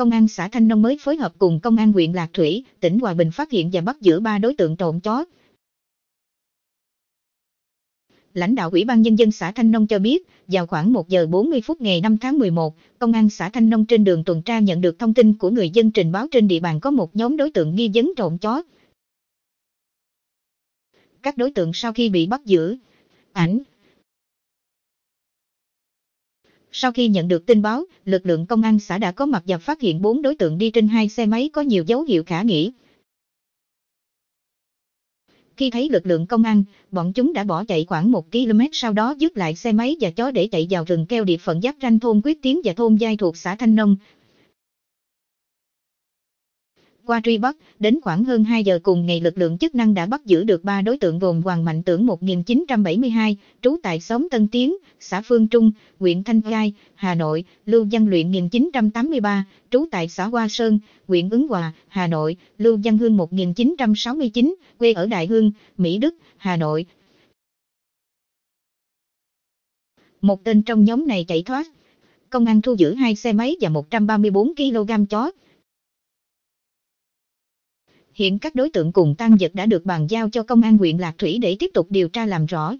công an xã Thanh Nông mới phối hợp cùng công an huyện Lạc Thủy, tỉnh Hòa Bình phát hiện và bắt giữ ba đối tượng trộm chó. Lãnh đạo Ủy ban Nhân dân xã Thanh Nông cho biết, vào khoảng 1 giờ 40 phút ngày 5 tháng 11, Công an xã Thanh Nông trên đường tuần tra nhận được thông tin của người dân trình báo trên địa bàn có một nhóm đối tượng nghi vấn trộm chó. Các đối tượng sau khi bị bắt giữ, ảnh, sau khi nhận được tin báo, lực lượng công an xã đã có mặt và phát hiện bốn đối tượng đi trên hai xe máy có nhiều dấu hiệu khả nghi. Khi thấy lực lượng công an, bọn chúng đã bỏ chạy khoảng 1 km sau đó dứt lại xe máy và chó để chạy vào rừng keo địa phận giáp ranh thôn Quyết Tiến và thôn Giai thuộc xã Thanh Nông, qua truy bắt, đến khoảng hơn 2 giờ cùng ngày lực lượng chức năng đã bắt giữ được 3 đối tượng gồm Hoàng Mạnh Tưởng 1972, trú tại xóm Tân Tiến, xã Phương Trung, huyện Thanh Gai, Hà Nội, Lưu Văn Luyện 1983, trú tại xã Hoa Sơn, huyện Ứng Hòa, Hà Nội, Lưu Văn Hương 1969, quê ở Đại Hương, Mỹ Đức, Hà Nội. Một tên trong nhóm này chạy thoát. Công an thu giữ hai xe máy và 134 kg chó hiện các đối tượng cùng tan vật đã được bàn giao cho công an huyện Lạc Thủy để tiếp tục điều tra làm rõ,